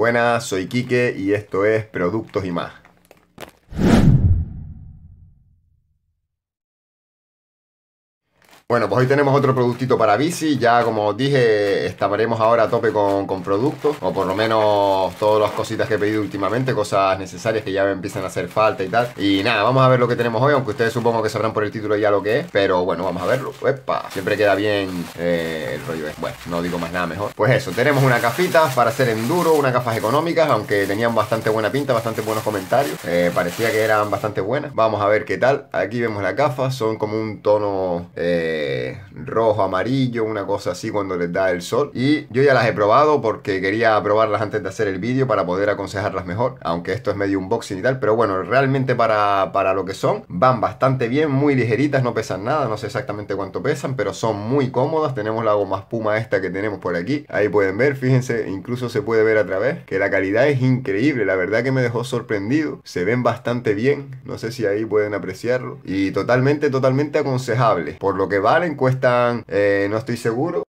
Buenas, soy Quique y esto es Productos y más. Bueno, pues hoy tenemos otro productito para bici. Ya como os dije, estaremos ahora a tope con, productos, o por lo menos todas las cositas que he pedido últimamente, cosas necesarias que ya me empiezan a hacer falta y tal. Y nada, vamos a ver lo que tenemos hoy, aunque ustedes supongo que sabrán por el título ya lo que es, pero bueno, vamos a verlo. pues pa, Siempre queda bien eh, el rollo este. Bueno, no digo más nada mejor. Pues eso, tenemos una cafita para hacer enduro, unas gafas económicas, aunque tenían bastante buena pinta, bastante buenos comentarios. Eh, parecía que eran bastante buenas. Vamos a ver qué tal. Aquí vemos la gafas son como un tono... Eh, rojo, amarillo, una cosa así cuando les da el sol. Y yo ya las he probado porque quería probarlas antes de hacer el vídeo para poder aconsejarlas mejor, aunque esto es medio unboxing y tal, pero bueno, realmente para, para lo que son, van bastante bien, muy ligeritas, no pesan nada, no sé exactamente cuánto pesan, pero son muy cómodas. Tenemos la goma espuma esta que tenemos por aquí, ahí pueden ver, fíjense, incluso se puede ver a través, que la calidad es increíble, la verdad que me dejó sorprendido, se ven bastante bien, no sé si ahí pueden apreciarlo, y totalmente, totalmente aconsejable, por lo que va encuestan, eh, no estoy seguro,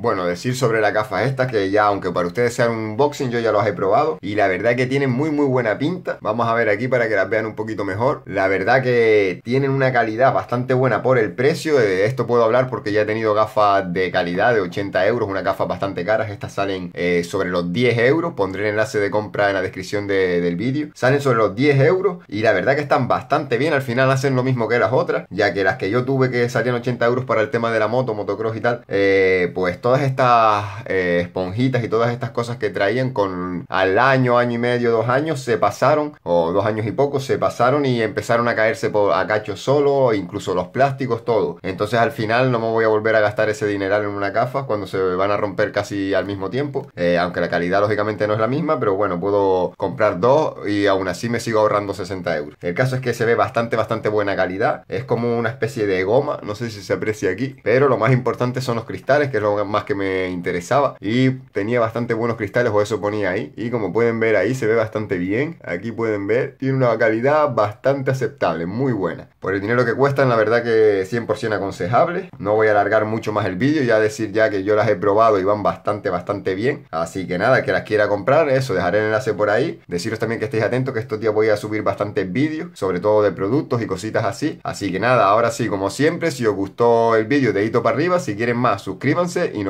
Bueno, decir sobre las gafas estas que ya, aunque para ustedes sean un unboxing, yo ya las he probado y la verdad que tienen muy muy buena pinta. Vamos a ver aquí para que las vean un poquito mejor. La verdad que tienen una calidad bastante buena por el precio. De esto puedo hablar porque ya he tenido gafas de calidad de 80 euros, Una gafa bastante cara. Estas salen eh, sobre los 10 euros. Pondré el enlace de compra en la descripción del vídeo. Salen sobre los 10 euros y la verdad que están bastante bien. Al final hacen lo mismo que las otras, ya que las que yo tuve que salían 80 euros para el tema de la moto, motocross y tal, eh, pues todo todas estas eh, esponjitas y todas estas cosas que traían con al año, año y medio, dos años, se pasaron, o dos años y poco, se pasaron y empezaron a caerse por, a cacho solo, incluso los plásticos, todo. Entonces al final no me voy a volver a gastar ese dineral en una cafa cuando se van a romper casi al mismo tiempo, eh, aunque la calidad lógicamente no es la misma, pero bueno, puedo comprar dos y aún así me sigo ahorrando 60 euros. El caso es que se ve bastante, bastante buena calidad, es como una especie de goma, no sé si se aprecia aquí, pero lo más importante son los cristales, que es lo más que me interesaba y tenía bastante buenos cristales o eso ponía ahí y como pueden ver ahí se ve bastante bien aquí pueden ver tiene una calidad bastante aceptable muy buena por el dinero que cuestan la verdad que 100% aconsejable no voy a alargar mucho más el vídeo ya decir ya que yo las he probado y van bastante bastante bien así que nada que las quiera comprar eso dejaré el enlace por ahí deciros también que estéis atentos que estos días voy a subir bastantes vídeos sobre todo de productos y cositas así así que nada ahora sí como siempre si os gustó el vídeo dedito para arriba si quieren más suscríbanse y nos